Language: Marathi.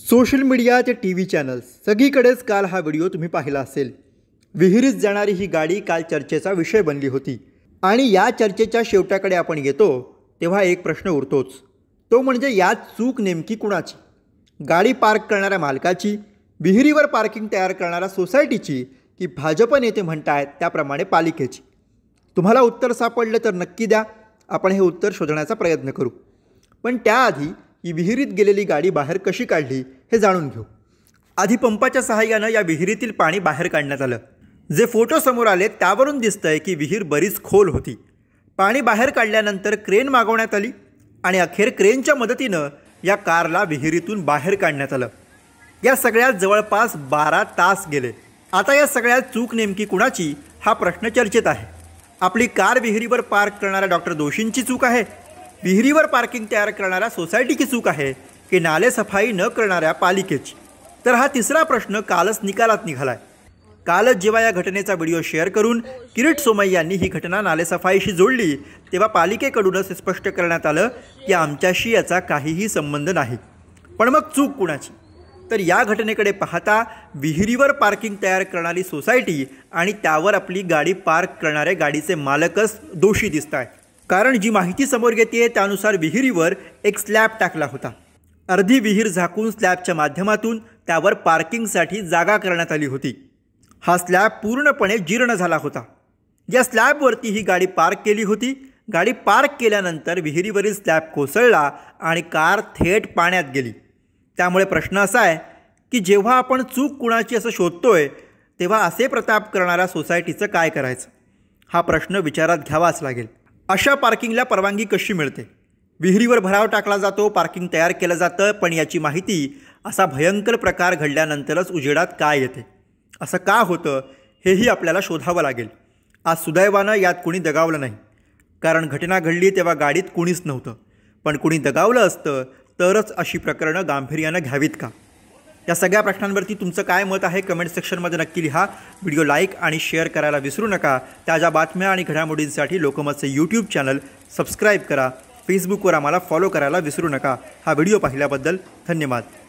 सोशल मीडिया ते टी व्ही चॅनल्स सगळीकडेच काल हा व्हिडिओ तुम्ही पाहिला असेल विहिरीत जाणारी ही गाडी काल चर्चेचा विषय बनली होती आणि या चर्चेच्या शेवट्याकडे आपण येतो तेव्हा एक प्रश्न उरतोच तो म्हणजे यात चूक नेमकी कुणाची गाडी पार्क करणाऱ्या मालकाची विहिरीवर पार्किंग तयार करणाऱ्या सोसायटीची की भाजप नेते म्हणतायत त्याप्रमाणे पालिकेची तुम्हाला उत्तर सापडलं तर नक्की द्या आपण हे उत्तर शोधण्याचा प्रयत्न करू पण त्याआधी विहिरीत गेलेली गाडी बाहेर कशी काढली हे जाणून घेऊ आधी पंपाच्या सहाय्यानं या विहिरीतील पाणी बाहेर काढण्यात आलं जे फोटो समोर आले त्यावरून दिसतंय की विहीर बरीच खोल होती पाणी बाहेर काढल्यानंतर क्रेन मागवण्यात आली आणि अखेर क्रेनच्या मदतीनं या कारला विहिरीतून बाहेर काढण्यात आलं या सगळ्यात जवळपास बारा तास गेले आता या सगळ्यात चूक नेमकी कुणाची हा प्रश्न चर्चेत आहे आपली कार विहिरीवर पार्क करणाऱ्या डॉक्टर दोषींची चूक आहे विहिरीवर पार्किंग तयार करणाऱ्या सोसायटीची चूक आहे की नाले सफाई न करणाऱ्या पालिकेची तर हा तिसरा प्रश्न कालच निकालात निघालाय कालच जेव्हा या घटनेचा व्हिडिओ शेअर करून किरीट सोमय यांनी ही घटना नालेसफाईशी जोडली तेव्हा पालिकेकडूनच स्पष्ट करण्यात आलं की आमच्याशी याचा काहीही संबंध नाही पण मग चूक कुणाची तर या घटनेकडे पाहता विहिरीवर पार्किंग तयार करणारी सोसायटी आणि त्यावर आपली गाडी पार्क करणारे गाडीचे मालकच दोषी दिसत आहेत कारण जी माहिती समोर आहे त्यानुसार विहिरीवर एक स्लॅब टाकला होता अर्धी विहीर झाकून स्लॅबच्या माध्यमातून त्यावर पार्किंगसाठी जागा करण्यात आली होती हा स्लॅब पूर्णपणे जीर्ण झाला होता या स्लॅबवरती ही गाडी पार्क केली होती गाडी पार्क केल्यानंतर विहिरीवरील स्लॅब कोसळला आणि कार थेट पाण्यात गेली त्यामुळे प्रश्न असा आहे की जेव्हा आपण चूक कुणाची असं शोधतोय तेव्हा असे प्रताप करणाऱ्या सोसायटीचं काय करायचं हा प्रश्न विचारात घ्यावाच लागेल अशा पार्किंगला परवानगी कशी मिळते विहिरीवर भराव टाकला जातो पार्किंग तयार केलं जातं पण याची माहिती असा भयंकर प्रकार घडल्यानंतरच उजेडात काय येते असं का होतं हेही आपल्याला शोधावं लागेल आज सुदैवानं यात कुणी दगावलं नाही कारण घटना घडली तेव्हा गाडीत कुणीच नव्हतं पण कुणी दगावलं असतं तरच अशी प्रकरणं गांभीर्यानं घ्यावीत का या सगळ्या प्रश्नांवरती तुमचं काय मत आहे कमेंट सेक्शनमध्ये नक्की लिहा व्हिडिओ लाईक आणि शेअर करायला विसरू नका ताज्या बातम्या आणि घडामोडींसाठी लोकमतचे यूट्यूब चॅनल सबस्क्राईब करा फेसबुकवर आम्हाला फॉलो करायला विसरू नका हा व्हिडिओ पाहिल्याबद्दल धन्यवाद